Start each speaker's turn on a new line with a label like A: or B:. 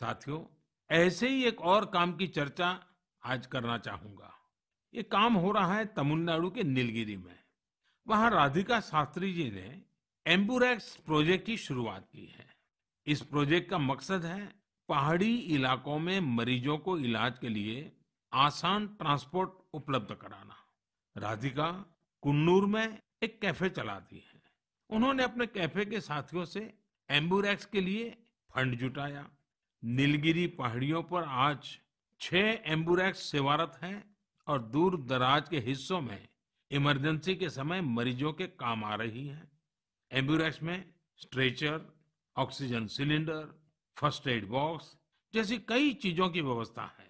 A: साथियों ऐसे ही एक और काम की चर्चा आज करना चाहूंगा ये काम हो रहा है तमिलनाडु के नीलगिरी में वहां राधिका शास्त्री जी ने एम्बुरैक्स प्रोजेक्ट की शुरुआत की है इस प्रोजेक्ट का मकसद है पहाड़ी इलाकों में मरीजों को इलाज के लिए आसान ट्रांसपोर्ट उपलब्ध कराना राधिका कुन्नूर में एक कैफे चलाती है उन्होंने अपने कैफे के साथियों से एम्बुरैक्स के लिए फंड जुटाया नीलगिरी पहाड़ियों पर आज छह एम्बुरेक्स सेवारत हैं और दूर दराज के हिस्सों में इमरजेंसी के समय मरीजों के काम आ रही हैं एम्बुलेंस में stretcher oxygen cylinder first aid box जैसी कई चीजों की व्यवस्था है